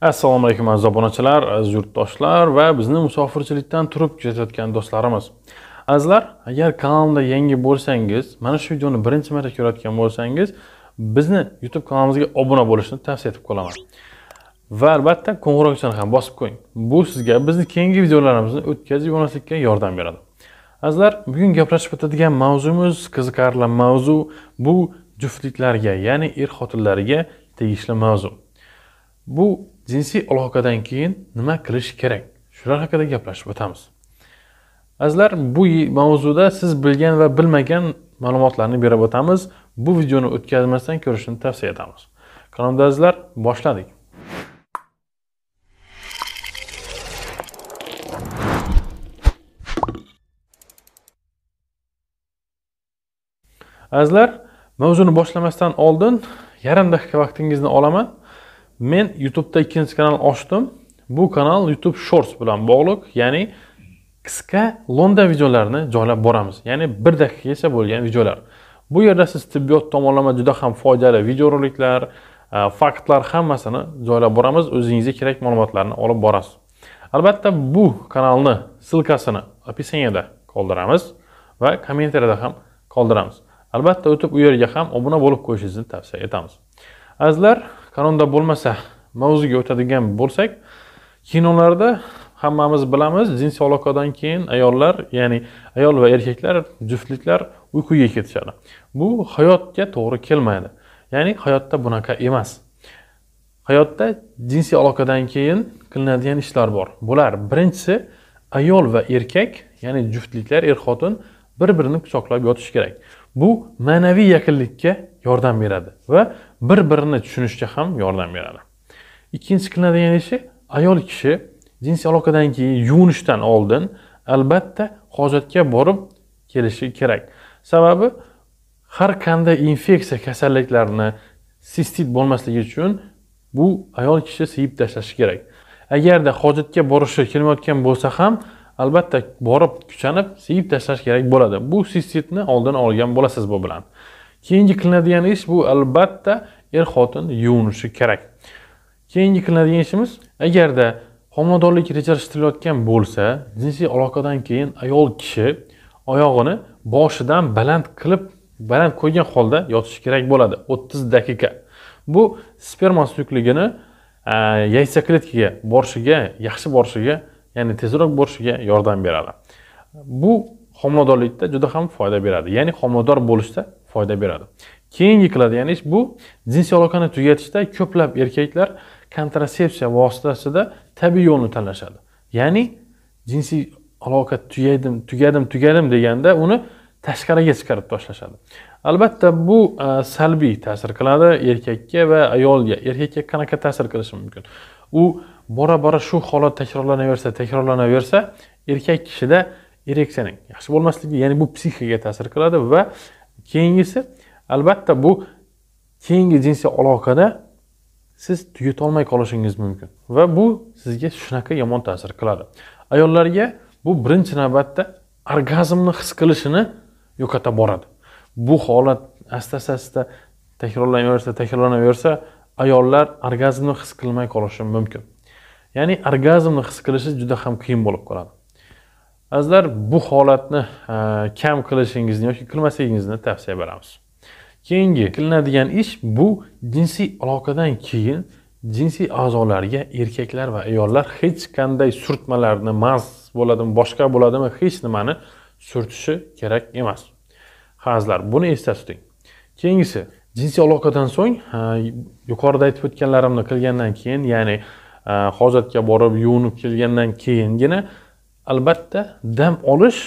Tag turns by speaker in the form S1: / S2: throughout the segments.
S1: assalomu alaykum aziz obunachilar aziz yurtdoshlar va bizni musofirchilikdan turib kuzatayotgan do'stlarimiz azizlar agar kanalimda yangi bo'lsangiz mana shu videoni birinchi marta ko'rayotgan bo'lsangiz bizni youtube kanalimizga obuna bo'lishni tavsiya etib qolaman va albatta qo'ng'iroqchani ham bosib qo'ying bu sizga bizni keyingi videolarimizni o'tkazib yubormaslikka yordam beradi azizlar bugun gaplashib o'tadigan mavzumuz qiziqarli mavzu bu juftliklarga ya'ni er xotinlarga tegishli mavzu bu jinsiy aloqadan keyin nima qilish kerak shular haqida gaplashib o'tamiz azizlar bu mavzuda siz bilgan va bilmagan ma'lumotlarni berib o'tamiz bu videoni o'tkazmasdan ko'rishni tavsiya etamiz kanalda azizlar boshladik azizlar mavzuni boshlamasdan oldin yarim daqiqa vaqtingizni olaman men youtubeda ikkinchi kanal ochdim bu kanal youtube shorts bilan bog'liq ya'ni qisqa londa videolarini joylab boramiz ya'ni bir daqiqagacha bo'lgan videolar bu yerda siz tibbiyot tomonlama juda ham foydali videoroliklar e, faktlar hammasini joylab boramiz o'zingizga kerak ma'lumotlarni olib borasiz albatta bu kanalni ssilkasini описаниеda qoldiramiz va kommentariyada ham qoldiramiz albatta o'tib u yerga ham obuna bo'lib qo'yishingizni tavsiya etamiz azizlar kanonda bo'lmasa mavzuga o'tadigan bo'lsak kinolarda hammamiz bilamiz jinsiy aloqadan keyin ayollar ya'ni ayol va erkaklar juftliklar uyquga ketishadi bu hayotga to'g'ri kelmaydi ya'ni hayotda bunaqa emas hayotda jinsiy aloqadan keyin qilinadigan ishlar bor bular birinchisi ayol va erkak ya'ni juftliklar er xotin bir birini quchoqlab yotishi kerak bu ma'naviy yaqinlikka yordam beradi va bir birini tushunishga ham yordam beradi ikkinchi qilinadigan ishi ayol kishi jinsiy aloqadan keyin yuvinishdan oldin albatta hojatga borib kelishi kerak sababi har qanday infeksiya kasalliklarini sistit bo'lmasligi uchun bu ayol kishi siyib tashlashi kerak agarda hojatga borishi kelmayotgan bo'lsa ham albatta borib kuchanib siyib tashlash kerak bo'ladi bu sistitni oldini olgan bo'lasiz bu bilan keyingi qilinadigan ish bu albatta er xotin yuvinishi kerak keyingi qilinadigan ishimiz agarda homiladorlik rejalashtirilayotgan bo'lsa jinsiy aloqadan keyin ayol kishi oyog'ini boshidan baland qilib baland qo'ygan holda yotishi kerak bo'ladi o'ttiz daqiqa bu sperma suyuqligini yaysa kletkaga borishiga yaxshi borishiga ya'ni tezroq borishiga yordam beradi bu homiladorlikda juda ham foyda beradi ya'ni homilador bo'lishda foyda beradi keyingi qiladigan ish bu jinsiy aloqani tugatishda ko'plab erkaklar kontrasepsiya vositasida tabiiy yo'lni tanlashadi ya'ni jinsiy aloqa tugadim tugadim tugadim deganda uni tashqariga chiqarib tashlashadi albatta bu e, salbiy ta'sir qiladi erkakka va ayolga erkakka qanaqa ta'sir qilishi mumkin u bora bora shu holat takrorlanaversa takrorlanaversa erkak kishida ereksiyaning yaxshi bo'lmasligi ya'ni bu psixikaga ta'sir qiladi va keyingisi albatta bu keyingi jinsiy aloqada siz tugatolmay qolishingiz mumkin va bu sizga shunaqa yomon ta'sir qiladi ayollarga bu birinchi navbatda orgazmni his qilishini yo'qota boradi bu holat asta asta takrorlanaversa takrorlanaversa ayollar orgazmni his qilmay qolishi mumkin ya'ni orgazmni his qilishi juda ham qiyin bo'lib qoladi azizlar bu holatni e, kam qilishingizni yoki qilmasligingizni tavsiya beramiz keyingi qilinadigan ish bu jinsiy aloqadan keyin jinsiy a'zolarga erkaklar va ayollar hech qanday surtmalarni maz bo'ladimi boshqa bo'ladimi hech nimani surtishi kerak emas ha azizlar buni esda tuting keyingisi jinsiy aloqadan so'ng yuqorida aytib o'tganlarimni qilgandan keyin ya'ni Э, hojatga borib yuvinib kelgandan keyingina albatta dam olish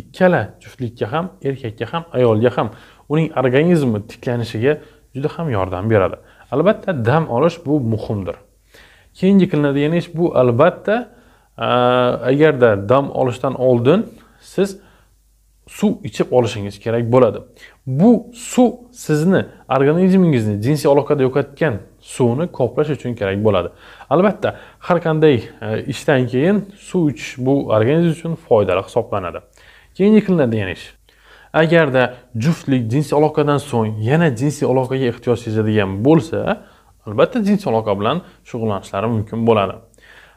S1: ikkala juftlikka ham erkakka ham ayolga ham uning organizmi tiklanishiga juda ham yordam beradi albatta dam olish bu muhimdir keyingi qilinadigan ish bu albatta e, agarda dam olishdan oldin siz suv ichib olishingiz kerak bo'ladi bu suv sizni organizmingizni jinsiy aloqada yo'qotgan suvni qoplash uchun kerak bo'ladi albatta har qanday e, ishdan keyin suv ichish bu organizm uchun foydali hisoblanadi keyingi qilinadigan ish agarda juftlik jinsiy aloqadan so'ng yana jinsiy aloqaga ehtiyoj sezadigan bo'lsa albatta jinsiy aloqa bilan shug'ullanishlari mumkin bo'ladi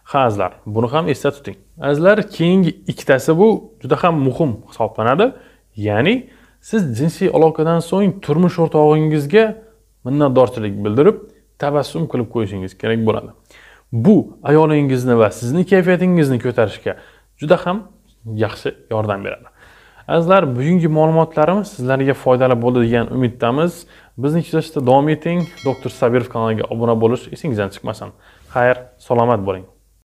S1: ha azizlar buni ham esda tuting azizlar keyingi ikkitasi bu juda ham muhim hisoblanadi ya'ni siz jinsiy aloqadan so'ng turmush o'rtog'ingizga minnatdorchilik bildirib tabassum qilib qo'yishingiz kerak bo'ladi bu ayolingizni va sizni kayfiyatingizni ko'tarishga juda ham yaxshi yordam beradi azizlar bugungi ma'lumotlarimiz sizlarga foydali bo'ldi degan umiddamiz bizni kuzatishda davom eting doktor sabirov kanaliga obuna bo'lish esingizdan chiqmasin xayr salomat bo'ling